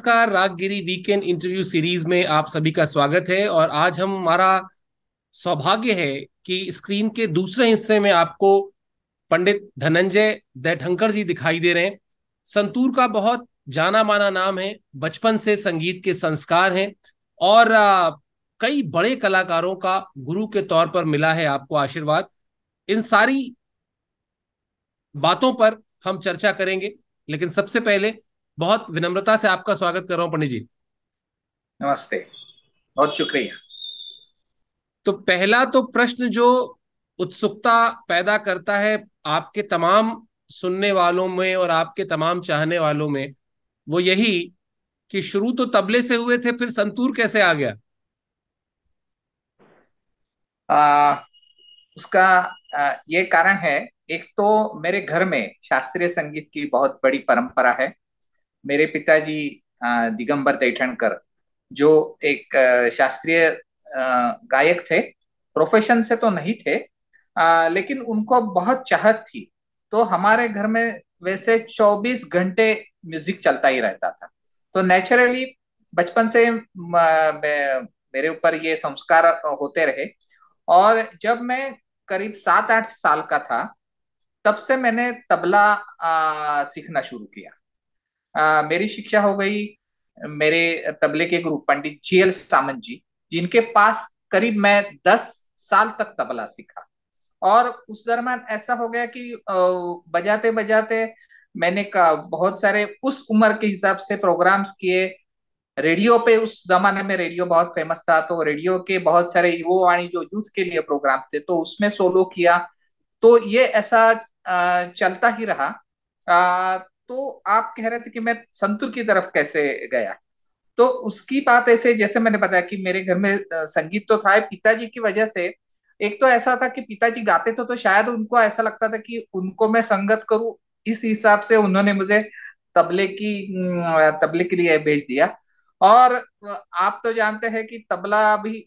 नमस्कार रागगिरी weekend interview series में आप सभी का स्वागत है और आज हम हमारा सौभाग्य है कि स्क्रीन के दूसरे हिस्से में आपको पंडित धनंजय दैठंकर जी दिखाई दे रहे हैं संतूर का बहुत जाना माना नाम है बचपन से संगीत के संस्कार हैं और आ, कई बड़े कलाकारों का गुरु के तौर पर मिला है आपको आशीर्वाद इन सारी बातों पर हम चर्चा करेंगे लेकिन सबसे पहले बहुत विनम्रता से आपका स्वागत कर रहा हूं पंडित जी नमस्ते बहुत शुक्रिया तो पहला तो प्रश्न जो उत्सुकता पैदा करता है आपके तमाम सुनने वालों में और आपके तमाम चाहने वालों में वो यही कि शुरू तो तबले से हुए थे फिर संतूर कैसे आ गया आ, उसका आ, ये कारण है एक तो मेरे घर में शास्त्रीय संगीत की बहुत बड़ी परंपरा है मेरे पिताजी दिगंबर तैठणकर जो एक शास्त्रीय गायक थे प्रोफेशन से तो नहीं थे आ, लेकिन उनको बहुत चाहत थी तो हमारे घर में वैसे 24 घंटे म्यूजिक चलता ही रहता था तो नेचुरली बचपन से मेरे ऊपर ये संस्कार होते रहे और जब मैं करीब सात आठ साल का था तब से मैंने तबला आ, सीखना शुरू किया आ, मेरी शिक्षा हो गई मेरे तबले के गुरु पंडित जी एल सामंत जी जिनके पास करीब मैं दस साल तक तबला सीखा और उस दरमान ऐसा हो गया कि बजाते बजाते मैंने का बहुत सारे उस उम्र के हिसाब से प्रोग्राम्स किए रेडियो पे उस जमाने में रेडियो बहुत फेमस था तो रेडियो के बहुत सारे युवा वाणी जो यूथ के लिए प्रोग्राम थे तो उसमें सोलो किया तो ये ऐसा चलता ही रहा तो आप कह रहे थे कि मैं संतुर की तरफ कैसे गया तो उसकी बात ऐसे जैसे मैंने बताया कि मेरे घर में संगीत तो था पिताजी की वजह से एक तो ऐसा था कि पिताजी गाते थे तो शायद उनको ऐसा लगता था कि उनको मैं संगत करूं इस हिसाब से उन्होंने मुझे तबले की तबले के लिए भेज दिया और आप तो जानते हैं कि तबला भी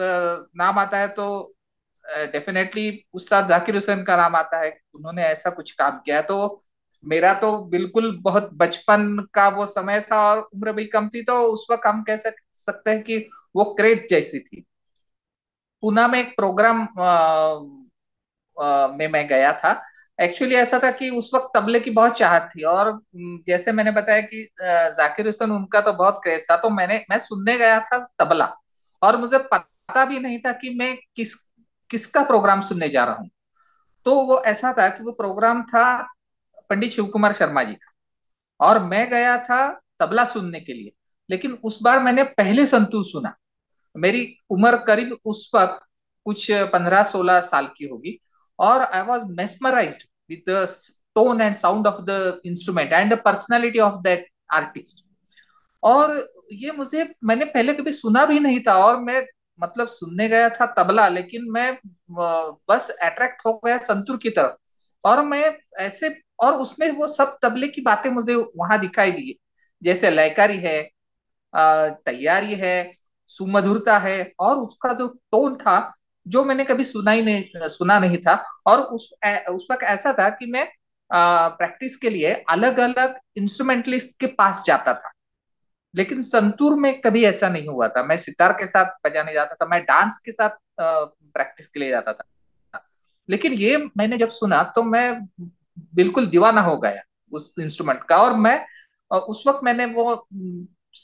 नाम आता है तो डेफिनेटली उस्ताद जाकिर हुसैन का नाम आता है उन्होंने ऐसा कुछ काम किया तो मेरा तो बिल्कुल बहुत बचपन का वो समय था और उम्र भी कम थी तो उस वक्त हम कह सकते हैं कि वो क्रेज जैसी थी पूना में एक प्रोग्राम आ, आ, में मैं गया था एक्चुअली ऐसा था कि उस वक्त तबले की बहुत चाहत थी और जैसे मैंने बताया कि जाकिर हुसैन उनका तो बहुत क्रेज था तो मैंने मैं सुनने गया था तबला और मुझे पता भी नहीं था कि मैं किस किसका प्रोग्राम सुनने जा रहा हूँ तो वो ऐसा था कि वो प्रोग्राम था पंडित शिव कुमार शर्मा जी का और मैं गया था तबला सुनने के लिए लेकिन उस बार मैंने पहले संतूर सुना मेरी उम्र करीब उस वक्त कुछ पंद्रह सोलह साल की होगी और I was mesmerise with tone and sound of the instrument and the personality of that artist और ये मुझे मैंने पहले कभी सुना भी नहीं था और मैं मतलब सुनने गया था तबला लेकिन मैं बस अट्रैक्ट हो गया संतूर की तरफ और मैं ऐसे और उसमें वो सब तबले की बातें मुझे वहां दिखाई दी जैसे लयकारी है तैयारी है सुमधुरता है और उसका जो टोन था जो मैंने कभी सुना ही नहीं सुना नहीं था और उस उस वक्त ऐसा था कि मैं प्रैक्टिस के लिए अलग अलग इंस्ट्रूमेंटलिस्ट के पास जाता था लेकिन संतूर में कभी ऐसा नहीं हुआ था मैं सितार के साथ बजाने जाता था मैं डांस के साथ प्रैक्टिस के लिए जाता था लेकिन ये मैंने जब सुना तो मैं बिल्कुल दीवाना हो गया उस इंस्ट्रूमेंट का और मैं उस वक्त मैंने वो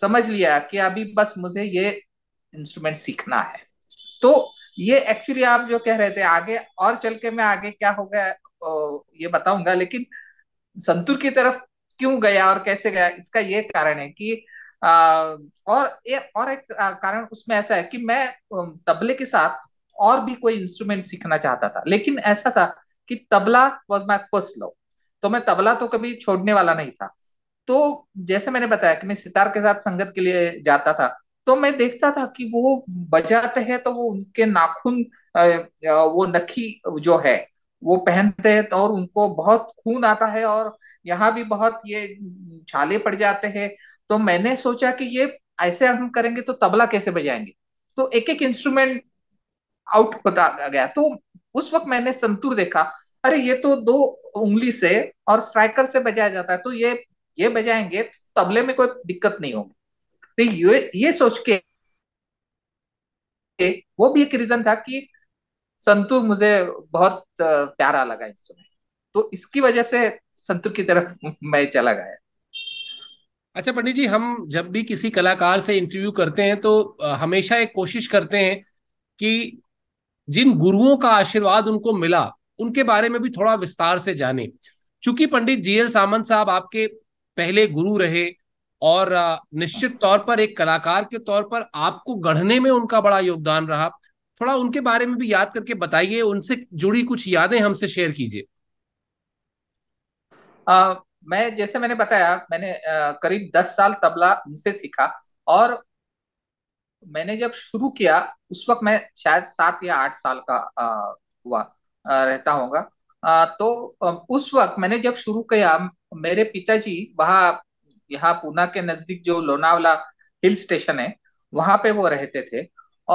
समझ लिया कि अभी बस मुझे ये इंस्ट्रूमेंट सीखना है तो ये एक्चुअली आप जो कह रहे थे आगे और चल के मैं आगे क्या हो गया ये बताऊंगा लेकिन संतुर की तरफ क्यों गया और कैसे गया इसका ये कारण है कि आ, और ए, और एक कारण उसमें ऐसा है कि मैं तबले के साथ और भी कोई इंस्ट्रूमेंट सीखना चाहता था लेकिन ऐसा था कि tabla was my first love तो मैं तबला तो कभी छोड़ने वाला नहीं था तो जैसे मैंने बताया कि मैं सितार के साथ संगत के लिए जाता था तो मैं देखता था कि वो बजाते हैं तो वो उनके नाखून वो नखी जो है वो पहनते हैं तो और उनको बहुत खून आता है और यहाँ भी बहुत ये छाले पड़ जाते हैं तो मैंने सोचा कि ये ऐसे हम करेंगे तो तबला कैसे बजाएंगे तो एक एक इंस्ट्रूमेंट आउट होता गया तो उस वक्त मैंने संतूर देखा अरे ये तो दो उंगली से और स्ट्राइकर से बजाया जाता है तो ये ये बजाएंगे तो तबले में कोई दिक्कत नहीं होगी तो ये ये सोच के वो भी एक रीजन था कि संतूर मुझे बहुत प्यारा लगा इस समय तो इसकी वजह से संतूर की तरफ मैं चला गया अच्छा पंडित जी हम जब भी किसी कलाकार से इंटरव्यू करते हैं तो हमेशा एक कोशिश करते हैं कि जिन गुरुओं का आशीर्वाद उनको मिला उनके बारे में भी थोड़ा विस्तार से जाने चूंकि पंडित जी एल सामंत साहब आपके पहले गुरु रहे और निश्चित तौर पर एक कलाकार के तौर पर आपको गढ़ने में उनका बड़ा योगदान रहा थोड़ा उनके बारे में भी याद करके बताइए उनसे जुड़ी कुछ यादें हमसे शेयर कीजिए मैं जैसे मैंने बताया मैंने करीब दस साल तबला उनसे सीखा और मैंने जब शुरू किया उस वक्त मैं शायद सात या आठ साल का आ, हुआ आ, रहता होगा तो उस वक्त मैंने जब शुरू किया मेरे पिताजी वहाँ यहाँ पूना के नजदीक जो लोनावला हिल स्टेशन है वहां पे वो रहते थे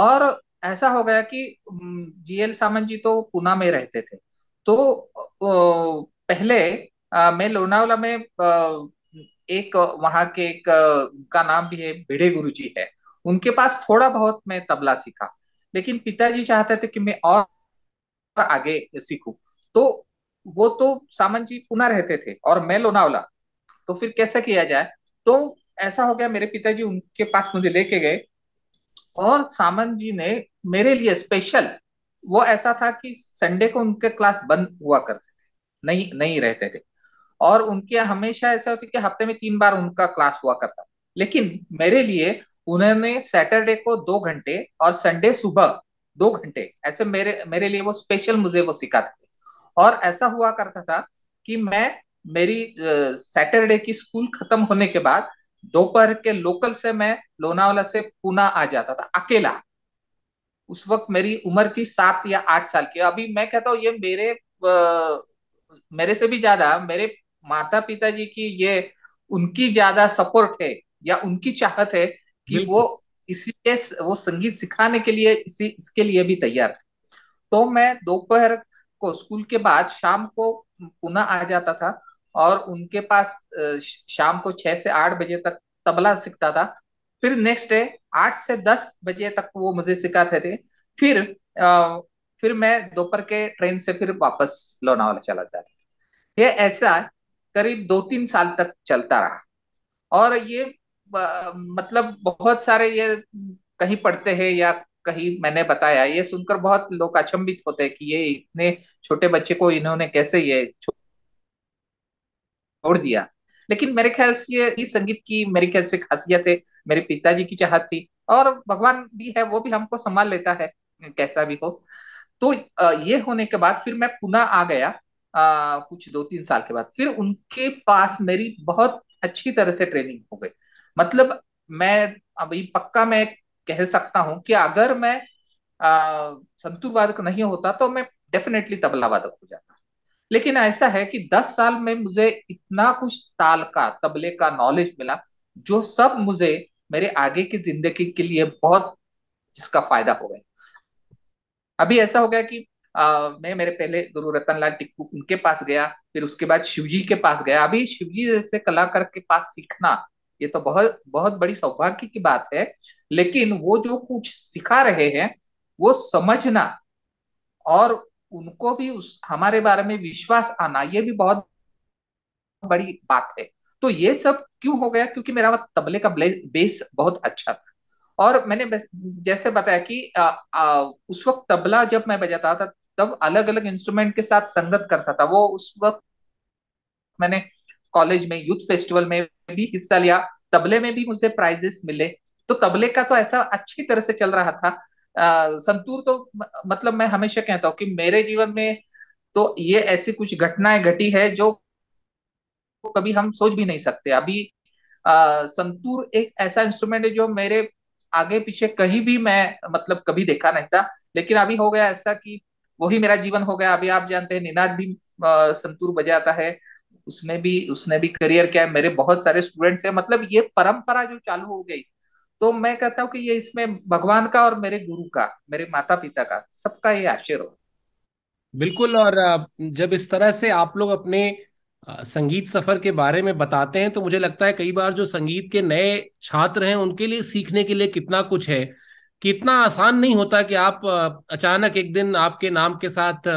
और ऐसा हो गया कि जीएल सामन जी तो पूना में रहते थे तो पहले मैं लोनावला में एक वहां के एक का नाम भी है भिड़े गुरु जी है उनके पास थोड़ा बहुत मैं तबला सीखा लेकिन पिताजी चाहते थे कि मैं और आगे सीखूं तो वो तो सामन जी पुना रहते थे और मैं लोनावला तो फिर कैसे किया जाए तो ऐसा हो गया मेरे पिताजी उनके पास मुझे लेके गए और सामन जी ने मेरे लिए स्पेशल वो ऐसा था कि संडे को उनके क्लास बंद हुआ करते थे नहीं नहीं रहते थे और उनके हमेशा ऐसा होता कि हफ्ते में तीन बार उनका क्लास हुआ करता लेकिन मेरे लिए उन्होंने सैटरडे को दो घंटे और संडे सुबह दो घंटे ऐसे मेरे मेरे लिए वो स्पेशल मुझे वो सिखाते और ऐसा हुआ करता था कि मैं मेरी सैटरडे की स्कूल खत्म होने के बाद दोपहर के लोकल से मैं लोनावाला से पुना आ जाता था अकेला उस वक्त मेरी उम्र थी सात या आठ साल की अभी मैं कहता हूँ ये मेरे आ, मेरे से भी ज्यादा मेरे माता पिताजी की ये उनकी ज्यादा सपोर्ट है या उनकी चाहत है कि वो इसलिए वो संगीत सिखाने के लिए इसी इसके लिए भी तैयार थे तो मैं दोपहर को स्कूल के बाद शाम को पुनः आ जाता था और उनके पास शाम को छह से आठ बजे तक तबला सीखता था फिर नेक्स्ट डे आठ से दस बजे तक वो मुझे सिखाते थे फिर आ, फिर मैं दोपहर के ट्रेन से फिर वापस लोनावाला चला जाता ये ऐसा करीब दो तीन साल तक चलता रहा और ये मतलब बहुत सारे ये कहीं पढ़ते हैं या कहीं मैंने बताया ये सुनकर बहुत लोग अचंभित होते हैं कि ये इतने छोटे बच्चे को इन्होंने कैसे ये छोड़ दिया लेकिन मेरे ख्याल से ये संगीत की मेरे ख्याल से खासियत है मेरे पिताजी की चाहत थी और भगवान भी है वो भी हमको संभाल लेता है कैसा भी हो तो ये होने के बाद फिर मैं पुनः आ गया आ, कुछ दो तीन साल के बाद फिर उनके पास मेरी बहुत अच्छी तरह से ट्रेनिंग हो गई मतलब मैं अभी पक्का मैं कह सकता हूं कि अगर मैं संतूर वादक नहीं होता तो मैं डेफिनेटली तबला वादक हो जाता लेकिन ऐसा है कि दस साल में मुझे इतना कुछ ताल का तबले का नॉलेज मिला जो सब मुझे मेरे आगे की जिंदगी के लिए बहुत जिसका फायदा हो गया अभी ऐसा हो गया कि आ, मैं मेरे पहले गुरु रतन लाल टिक्कू उनके पास गया फिर उसके बाद शिवजी के पास गया अभी शिवजी जैसे कलाकार के पास सीखना ये तो बहुत बहुत बड़ी सौभाग्य की बात है लेकिन वो जो कुछ सिखा रहे हैं वो समझना और उनको भी उस हमारे बारे में विश्वास आना ये भी बहुत बड़ी बात है तो ये सब क्यों हो गया क्योंकि मेरा तबले का बेस बहुत अच्छा था और मैंने जैसे बताया कि आ, आ, उस वक्त तबला जब मैं बजाता था तब अलग अलग इंस्ट्रूमेंट के साथ संगत करता था वो उस वक्त मैंने कॉलेज में यूथ फेस्टिवल में भी हिस्सा लिया तबले में भी मुझे प्राइजेस मिले तो तबले का तो ऐसा अच्छी तरह से चल रहा था आ, संतूर तो मतलब मैं हमेशा कहता हूँ कि मेरे जीवन में तो ये ऐसी कुछ घटनाएं घटी है जो कभी हम सोच भी नहीं सकते अभी आ, संतूर एक ऐसा इंस्ट्रूमेंट है जो मेरे आगे पीछे कहीं भी मैं मतलब कभी देखा नहीं था लेकिन अभी हो गया ऐसा कि वही मेरा जीवन हो गया अभी आप जानते हैं निनाद भी आ, संतूर बजाता है उसमें भी उसने भी करियर किया है मेरे बहुत सारे स्टूडेंट्स हैं मतलब ये परंपरा जो चालू हो गई तो मैं कहता हूँ कि ये इसमें भगवान का और मेरे गुरु का मेरे माता पिता का सबका ये आशीर्वाद बिल्कुल और जब इस तरह से आप लोग अपने संगीत सफर के बारे में बताते हैं तो मुझे लगता है कई बार जो संगीत के नए छात्र हैं उनके लिए सीखने के लिए कितना कुछ है कितना आसान नहीं होता कि आप अचानक एक दिन आपके नाम के साथ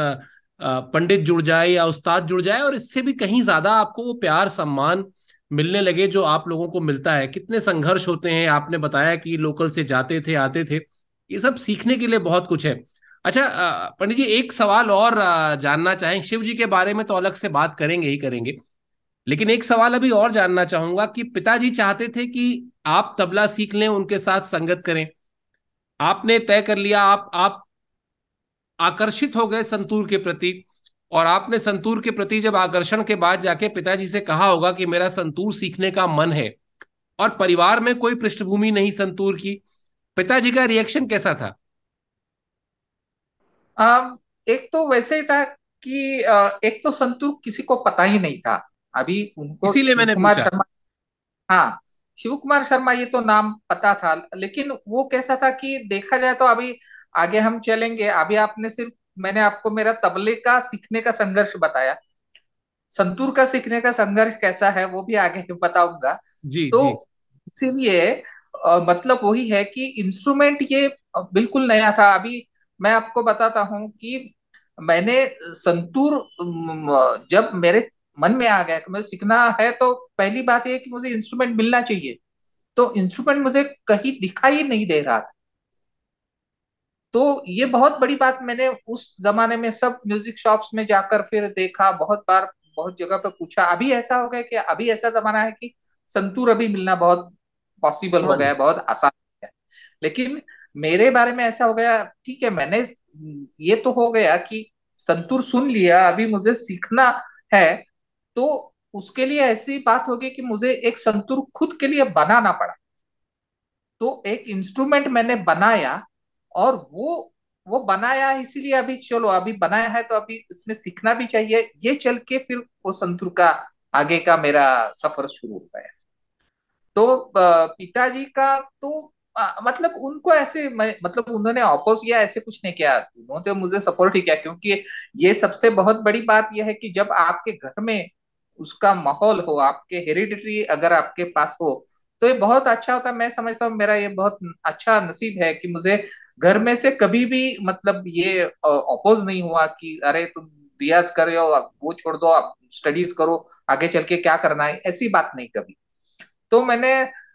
पंडित जुड़ जाए या उस्ताद जुड़ जाए और इससे भी कहीं ज्यादा आपको वो प्यार सम्मान मिलने लगे जो आप लोगों को मिलता है कितने संघर्ष होते हैं आपने बताया कि लोकल से जाते थे आते थे ये सब सीखने के लिए बहुत कुछ है अच्छा पंडित जी एक सवाल और जानना चाहें शिव जी के बारे में तो अलग से बात करेंगे ही करेंगे लेकिन एक सवाल अभी और जानना चाहूंगा कि पिताजी चाहते थे कि आप तबला सीख लें उनके साथ संगत करें आपने तय कर लिया आप आप आकर्षित हो गए संतूर के प्रति और आपने संतूर के प्रति जब आकर्षण के बाद जाके पिताजी से कहा होगा कि मेरा संतूर सीखने का मन है और परिवार में कोई पृष्ठभूमि नहीं संतूर की पिताजी का रिएक्शन कैसा था आ, एक तो वैसे ही था कि आ, एक तो संतूर किसी को पता ही नहीं था अभी उनको इसीलिए मैंने कुमार शर्मा हाँ शिव कुमार शर्मा ये तो नाम पता था लेकिन वो कैसा था कि देखा जाए तो अभी आगे हम चलेंगे अभी आपने सिर्फ मैंने आपको मेरा तबले का सीखने का संघर्ष बताया संतूर का सीखने का संघर्ष कैसा है वो भी आगे बताऊंगा जी, तो इसीलिए मतलब वही है कि इंस्ट्रूमेंट ये बिल्कुल नया था अभी मैं आपको बताता हूं कि मैंने संतूर जब मेरे मन में आ गया कि मुझे सीखना है तो पहली बात यह कि मुझे इंस्ट्रूमेंट मिलना चाहिए तो इंस्ट्रूमेंट मुझे कहीं दिखाई नहीं दे रहा था तो ये बहुत बड़ी बात मैंने उस जमाने में सब म्यूजिक शॉप्स में जाकर फिर देखा बहुत बार बहुत जगह पर पूछा अभी ऐसा हो गया कि अभी ऐसा जमाना है कि संतूर अभी मिलना बहुत पॉसिबल हो गया है बहुत आसान हो गया लेकिन मेरे बारे में ऐसा हो गया ठीक है मैंने ये तो हो गया कि संतूर सुन लिया अभी मुझे सीखना है तो उसके लिए ऐसी बात हो गई कि मुझे एक संतूर खुद के लिए बनाना पड़ा तो एक इंस्ट्रूमेंट मैंने बनाया और वो वो बनाया इसीलिए अभी चलो अभी बनाया है तो अभी इसमें सीखना भी चाहिए ये चल के फिर वो संतुर का आगे का मेरा सफर शुरू हो गया तो पिताजी का तो आ, मतलब उनको ऐसे मतलब उन्होंने अपोज किया ऐसे कुछ नहीं किया उन्होंने तो मुझे सपोर्ट ही किया क्योंकि ये सबसे बहुत बड़ी बात यह है कि जब आपके घर में उसका माहौल हो आपके हेरिडिटरी अगर आपके पास हो तो ये बहुत अच्छा होता मैं समझता हूँ मेरा ये बहुत अच्छा नसीब है कि मुझे घर में से कभी भी मतलब ये अपोज नहीं हुआ कि अरे तुम रियाज हो वो छोड़ दो आप स्टडीज करो आगे चल के क्या करना है ऐसी बात नहीं कभी तो मैंने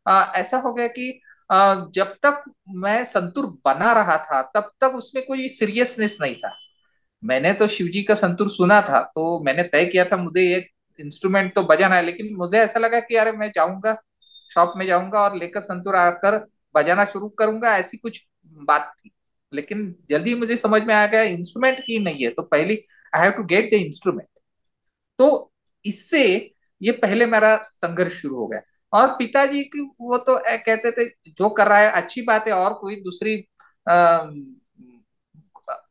आ, ऐसा हो गया कि आ, जब तक मैं संतुर बना रहा था तब तक उसमें कोई सीरियसनेस नहीं था मैंने तो शिवजी का संतुर सुना था तो मैंने तय किया था मुझे ये इंस्ट्रूमेंट तो बजाना है लेकिन मुझे ऐसा लगा कि अरे मैं जाऊंगा शॉप में जाऊंगा और लेकर संतुर आकर बजाना शुरू करूंगा ऐसी कुछ बात थी लेकिन जल्दी मुझे समझ में आ गया इंस्ट्रूमेंट की नहीं है तो पहली I have to get the instrument तो इससे ये पहले मेरा संघर्ष शुरू हो गया और पिताजी की वो तो कहते थे जो कर रहा है अच्छी बात है और कोई दूसरी आ,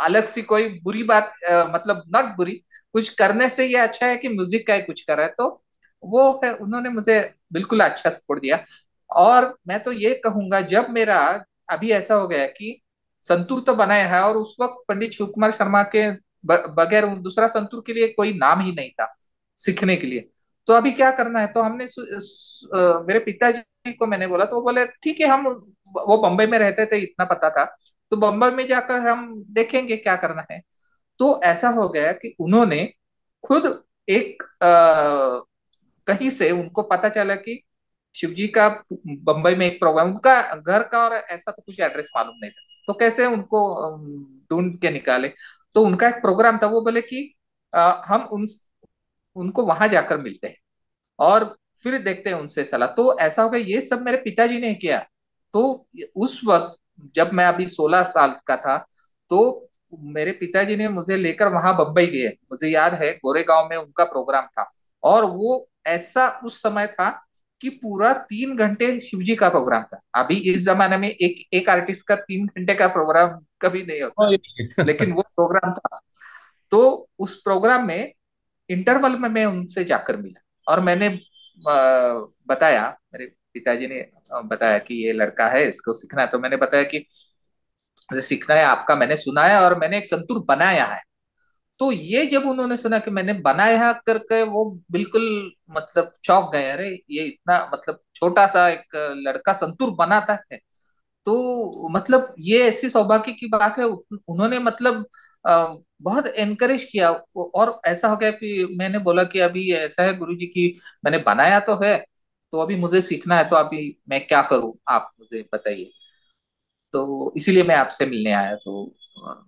अलग सी कोई बुरी बात आ, मतलब नॉट बुरी कुछ करने से ये अच्छा है कि म्यूजिक का ही कुछ कर रहा है तो वो है उन्होंने मुझे बिल्कुल अच्छा सपोर्ट दिया और मैं तो ये कहूंगा जब मेरा अभी ऐसा हो गया कि संतूर तो बनाया है और उस वक्त पंडित शिव कुमार शर्मा के बगैर दूसरा संतूर के लिए कोई नाम ही नहीं था सीखने के लिए तो अभी क्या करना है तो हमने मेरे पिताजी को मैंने बोला तो वो बोले ठीक है हम वो बम्बई में रहते थे इतना पता था तो बम्बई में जाकर हम देखेंगे क्या करना है तो ऐसा हो गया कि उन्होंने खुद एक आ, कहीं से उनको पता चला कि शिवजी का बंबई में एक प्रोग्राम उनका घर का और ऐसा तो कुछ एड्रेस मालूम नहीं था तो कैसे उनको ढूंढ के निकाले तो उनका एक प्रोग्राम था वो बोले कि आ, हम उन उनको वहां जाकर मिलते हैं और फिर देखते हैं उनसे सलाह तो ऐसा गया ये सब मेरे पिताजी ने किया तो उस वक्त जब मैं अभी सोलह साल का था तो मेरे पिताजी ने मुझे लेकर वहां बम्बई गए मुझे याद है गोरेगांव में उनका प्रोग्राम था और वो ऐसा उस समय था कि पूरा तीन घंटे शिवजी का प्रोग्राम था अभी इस जमाने में एक एक आर्टिस्ट का तीन घंटे का प्रोग्राम कभी नहीं होता लेकिन वो प्रोग्राम था तो उस प्रोग्राम में इंटरवल में मैं उनसे जाकर मिला और मैंने बताया मेरे पिताजी ने बताया कि ये लड़का है इसको सीखना है तो मैंने बताया कि सीखना है आपका मैंने सुनाया और मैंने एक संतूर बनाया है तो ये जब उन्होंने सुना कि मैंने बनाया करके वो बिल्कुल मतलब चौक गए अरे ये इतना मतलब छोटा सा एक लड़का संतूर बनाता है तो मतलब ये ऐसी सौभाग्य की बात है उन्होंने मतलब बहुत एनकरेज किया और ऐसा हो गया कि मैंने बोला कि अभी ऐसा है गुरुजी की मैंने बनाया तो है तो अभी मुझे सीखना है तो अभी मैं क्या करूं आप मुझे बताइए तो इसीलिए मैं आपसे मिलने आया तो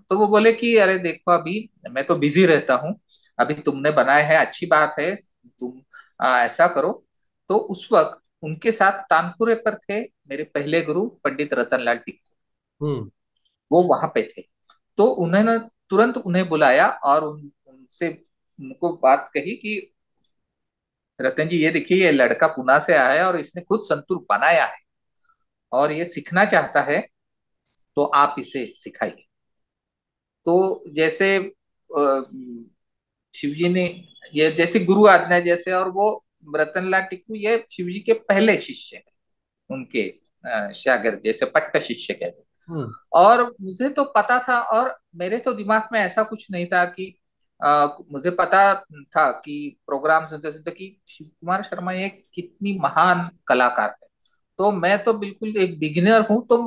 तो वो बोले कि अरे देखो अभी मैं तो बिजी रहता हूँ अभी तुमने बनाया है अच्छी बात है तुम आ, ऐसा करो तो उस वक्त उनके साथ तानपुरे पर थे मेरे पहले गुरु पंडित रतनलाल टिक्को हम्म। वो वहां पे थे तो उन्होंने तुरंत उन्हें बुलाया और उन, उनसे उनको बात कही कि रतन जी ये देखिए ये लड़का पुना से आया है और इसने खुद संतूर बनाया है और ये सीखना चाहता है तो आप इसे सिखाइए तो जैसे शिवजी ने ये जैसे गुरु आज्ञा जैसे और वो रतन लाल टिक्कू ये शिवजी के पहले शिष्य है उनके शागर जैसे पट्ट शिष्य कहते हम्म। और मुझे तो पता था और मेरे तो दिमाग में ऐसा कुछ नहीं था कि आ, मुझे पता था कि प्रोग्राम सुनते सुनते कि शिव कुमार शर्मा ये कितनी महान कलाकार है तो मैं तो बिल्कुल एक बिगिनर हूं तो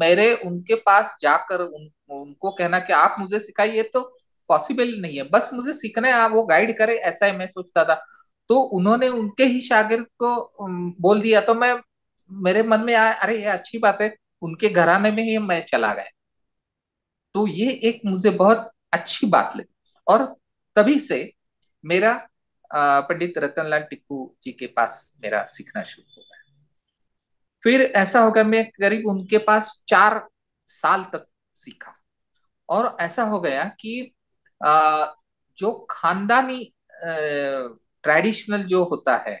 मेरे उनके पास जाकर उन, उनको कहना कि आप मुझे सिखाइए तो पॉसिबल नहीं है बस मुझे सीखना है आप वो गाइड करे ऐसा ही मैं सोचता था तो उन्होंने उनके ही शागिर्द को बोल दिया तो मैं मेरे मन में आया अरे ये अच्छी बात है उनके घराने में ही मैं चला गया तो ये एक मुझे बहुत अच्छी बात लगी और तभी से मेरा पंडित रतनलाल टिक्कू जी के पास मेरा सीखना शुरू हो गया फिर ऐसा हो गया मैं करीब उनके पास चार साल तक सीखा और ऐसा हो गया कि आ, जो खानदानी ट्रेडिशनल जो होता है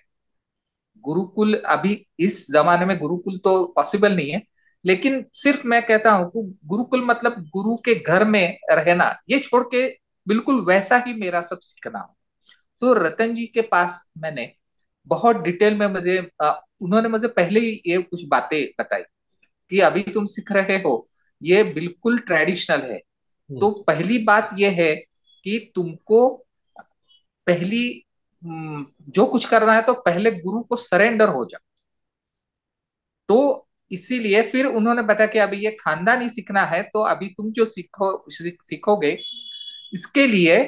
गुरुकुल अभी इस जमाने में गुरुकुल तो पॉसिबल नहीं है लेकिन सिर्फ मैं कहता हूं कि गुरुकुल मतलब गुरु के घर में रहना ये छोड़ के बिल्कुल वैसा ही मेरा सब सीखना हो तो रतन जी के पास मैंने बहुत डिटेल में मुझे उन्होंने मुझे पहले ही ये कुछ बातें बताई कि अभी तुम सीख रहे हो ये बिल्कुल ट्रेडिशनल है हम्म। तो पहली बात यह है कि तुमको पहली हम्म, जो कुछ करना है तो पहले गुरु को सरेंडर हो जा तो इसीलिए फिर उन्होंने बताया कि अभी ये खानदानी सीखना है तो अभी तुम जो सीखो सीखोगे इसके लिए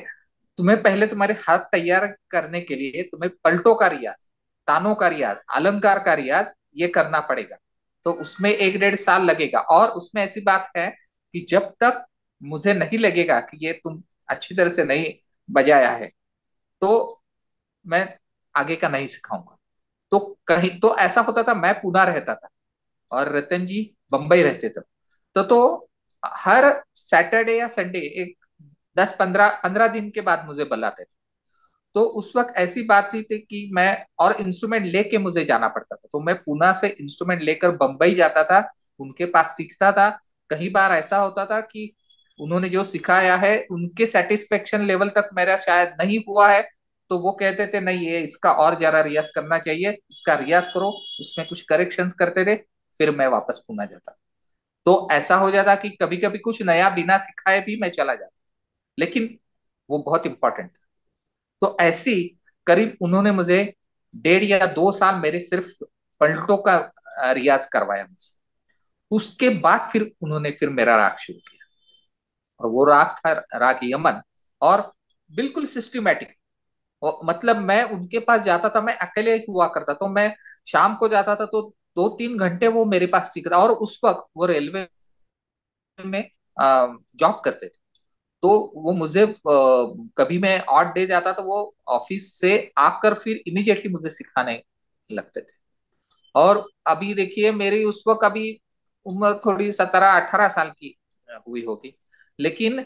तुम्हें पहले तुम्हारे हाथ तैयार करने के लिए तुम्हें पलटों का रियाज तानों का रियाज अलंकार का रियाज ये करना पड़ेगा तो उसमें एक डेढ़ साल लगेगा और उसमें ऐसी बात है कि जब तक मुझे नहीं लगेगा कि ये तुम अच्छी तरह से नहीं बजाया है तो मैं आगे का नहीं सिखाऊंगा तो कहीं तो ऐसा होता था मैं पुना रहता था और रतन जी बंबई रहते थे तो तो हर सैटरडे या संडे एक दस पंद्रह पंद्रह दिन के बाद मुझे बुलाते थे तो उस वक्त ऐसी बात थी, थी कि मैं और इंस्ट्रूमेंट लेके मुझे जाना पड़ता था तो मैं पुणे से इंस्ट्रूमेंट लेकर बम्बई जाता था उनके पास सीखता था कई बार ऐसा होता था कि उन्होंने जो सिखाया है उनके सेटिस्फेक्शन लेवल तक मेरा शायद नहीं हुआ है तो वो कहते थे नहीं ये इसका और ज्यादा रियाज करना चाहिए इसका रियाज करो उसमें कुछ करेक्शन करते थे फिर मैं वापस पुणे जाता तो ऐसा हो जाता कि कभी कभी कुछ नया बिना सिखाए भी मैं चला जाता लेकिन वो बहुत इंपॉर्टेंट तो ऐसी करीब उन्होंने मुझे डेढ़ या दो साल मेरे सिर्फ पलटों का रियाज करवाया मुझसे उसके बाद फिर उन्होंने फिर मेरा राग शुरू किया और वो राग था राग यमन और बिल्कुल सिस्टमेटिक मतलब मैं उनके पास जाता था मैं अकेले हुआ करता तो मैं शाम को जाता था तो दो तीन घंटे वो मेरे पास सीखता और उस वक्त वो रेलवे में जॉब करते थे तो वो मुझे कभी मैं आठ डे जाता तो वो ऑफिस से आकर फिर इमिजिएटली मुझे सिखाने लगते थे और अभी देखिए मेरी उस वक्त अभी उम्र थोड़ी सत्रह अठारह साल की हुई होगी लेकिन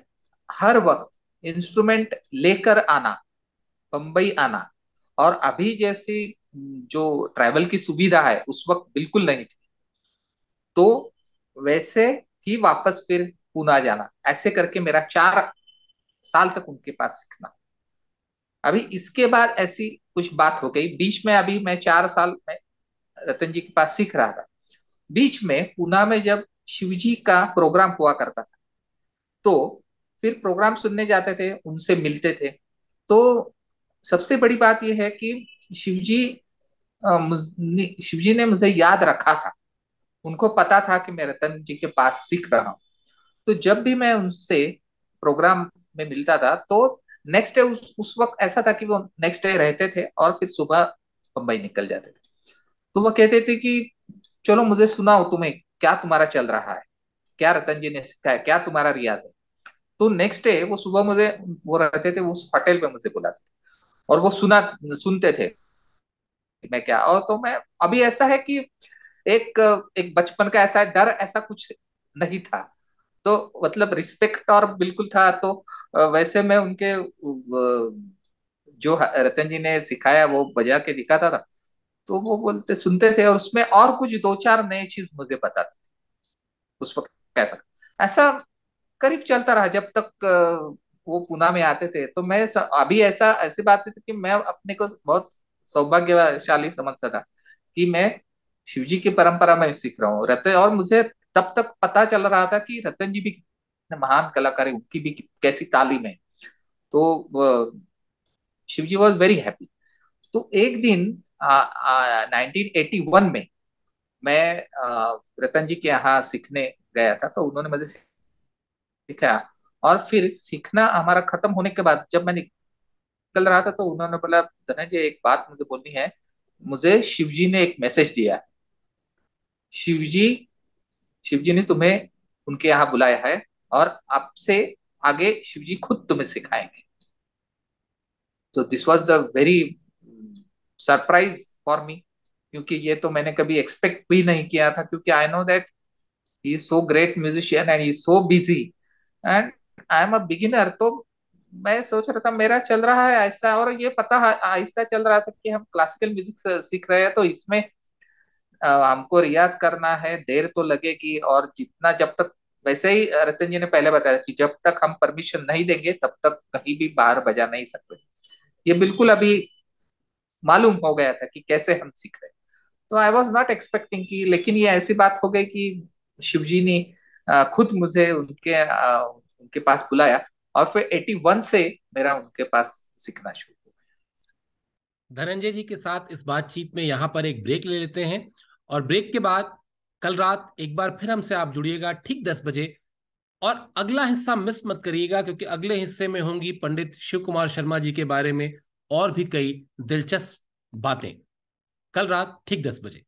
हर वक्त इंस्ट्रूमेंट लेकर आना बम्बई आना और अभी जैसी जो ट्रैवल की सुविधा है उस वक्त बिल्कुल नहीं थी तो वैसे ही वापस फिर पूना जाना ऐसे करके मेरा चार साल तक उनके पास सीखना अभी इसके बाद ऐसी कुछ बात हो गई बीच में अभी मैं चार साल में रतन जी के पास सीख रहा था बीच में पूना में जब शिवजी का प्रोग्राम हुआ करता था तो फिर प्रोग्राम सुनने जाते थे उनसे मिलते थे तो सबसे बड़ी बात यह है कि शिवजी शिवजी ने मुझे याद रखा था उनको पता था कि मैं रतन जी के पास सीख रहा हूँ तो जब भी मैं उनसे प्रोग्राम में मिलता था तो नेक्स्ट डे उस उस वक्त ऐसा था कि वो नेक्स्ट डे रहते थे और फिर सुबह बम्बई निकल जाते थे तो वो कहते थे कि चलो मुझे सुनाओ तुम्हें क्या तुम्हारा चल रहा है क्या रतन जी ने सिखाया क्या तुम्हारा रियाज है तो नेक्स्ट डे वो सुबह मुझे वो रहते थे उस होटल पे मुझे बुलाते थे और वो सुना सुनते थे मैं क्या और तो मैं अभी ऐसा है कि एक एक बचपन का ऐसा डर ऐसा कुछ नहीं था तो मतलब रिस्पेक्ट और बिल्कुल था तो वैसे मैं उनके जो रतन जी ने सिखाया वो बजा के दिखाता था तो वो बोलते सुनते थे और उसमें और कुछ दो चार नए चीज मुझे बताते उस वक्त कैसा ऐसा करीब चलता रहा जब तक वो पुणे में आते थे तो मैं अभी ऐसा ऐसी बात थी कि मैं अपने को बहुत सौभाग्यशाली समझता था कि मैं शिवजी की परंपरा में सीख रहा हूँ रहते और मुझे तब तक पता चल रहा था कि रतन जी भी कितने महान कलाकार है उनकी भी कैसी तालीम है तो Shiv ji was very happy तो एक दिन आ, आ, 1981 में मैं आ, रतन जी के यहाँ सीखने गया था तो उन्होंने मुझे सिखाया और फिर सीखना हमारा खत्म होने के बाद जब मैं निकल रहा था तो उन्होंने बोला धनंजय जी एक बात मुझे बोलनी है मुझे शिवजी ने एक मैसेज दिया शिवजी शिव जी ने तुम्हें उनके यहाँ बुलाया है और आपसे आगे शिवजी खुद तुम्हें सिखाएंगे तो this was the very surprise for me क्योंकि ये तो मैंने कभी एक्सपेक्ट भी नहीं किया था क्योंकि I know that he so great musician and he so busy and I am a beginner तो मैं सोच रहा था मेरा चल रहा है ऐसा और ये पता आहिस्ता चल रहा था कि हम क्लासिकल म्यूजिक सीख रहे हैं तो इसमें हमको रियाज करना है देर तो लगेगी और जितना जब तक वैसे ही रतन जी ने पहले बताया कि जब तक हम परमिशन नहीं देंगे तब तक कहीं भी बाहर बजा नहीं सकते ये बिल्कुल अभी मालूम हो गया था कि कैसे हम सीख रहे तो आई वॉज नॉट एक्सपेक्टिंग कि लेकिन ये ऐसी बात हो गई कि शिवजी ने खुद मुझे उनके उनके पास बुलाया और फिर 81 से मेरा उनके पास सीखना शुरू हो गया धनंजय जी के साथ इस बातचीत में यहाँ पर एक ब्रेक ले लेते हैं और ब्रेक के बाद कल रात एक बार फिर हमसे आप जुड़िएगा ठीक दस बजे और अगला हिस्सा मिस मत करिएगा क्योंकि अगले हिस्से में होंगी पंडित शिव कुमार शर्मा जी के बारे में और भी कई दिलचस्प बातें कल रात ठीक दस बजे